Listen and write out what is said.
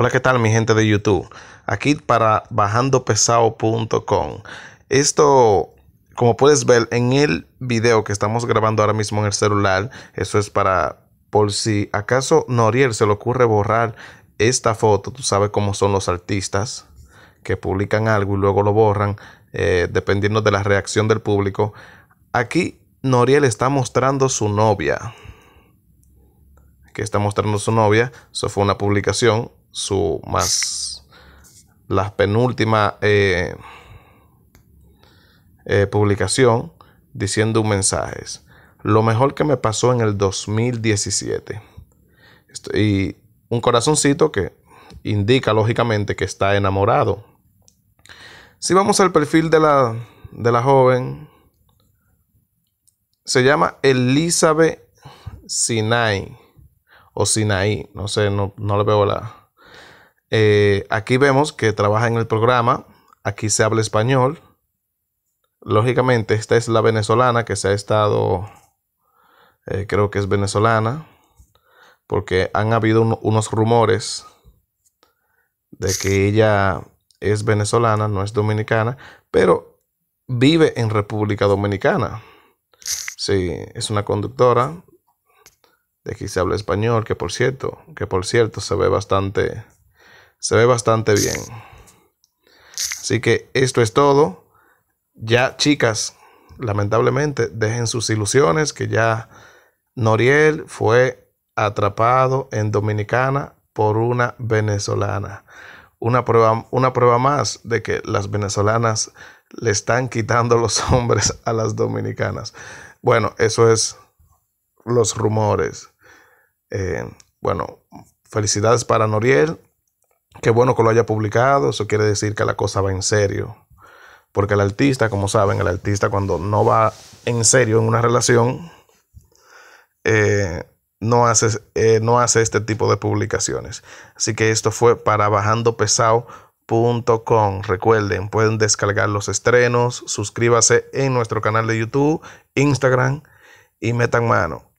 Hola, ¿qué tal mi gente de YouTube? Aquí para bajandopesao.com. Esto, como puedes ver en el video que estamos grabando ahora mismo en el celular, eso es para por si acaso Noriel se le ocurre borrar esta foto, tú sabes cómo son los artistas que publican algo y luego lo borran, eh, dependiendo de la reacción del público. Aquí Noriel está mostrando su novia. Aquí está mostrando su novia. Eso fue una publicación su más la penúltima eh, eh, publicación diciendo un mensaje. Lo mejor que me pasó en el 2017. y un corazoncito que indica lógicamente que está enamorado. Si vamos al perfil de la, joven, se llama Elizabeth Sinai o Sinaí, no sé, no, no le veo la, eh, aquí vemos que trabaja en el programa, aquí se habla español. Lógicamente, esta es la venezolana que se ha estado, eh, creo que es venezolana, porque han habido unos rumores de que ella es venezolana, no es dominicana, pero vive en República Dominicana. Sí, es una conductora. De aquí se habla español, que por cierto, que por cierto se ve bastante se ve bastante bien. Así que esto es todo. Ya, chicas, lamentablemente, dejen sus ilusiones que ya Noriel fue atrapado en Dominicana por una venezolana. Una prueba, una prueba más de que las venezolanas le están quitando los hombres a las dominicanas. Bueno, eso es los rumores. Eh, bueno, felicidades para Noriel. Qué bueno que lo haya publicado, eso quiere decir que la cosa va en serio. Porque el artista, como saben, el artista cuando no va en serio en una relación, eh, no, hace, eh, no hace este tipo de publicaciones. Así que esto fue para bajando Recuerden, pueden descargar los estrenos, suscríbase en nuestro canal de YouTube, Instagram y metan mano.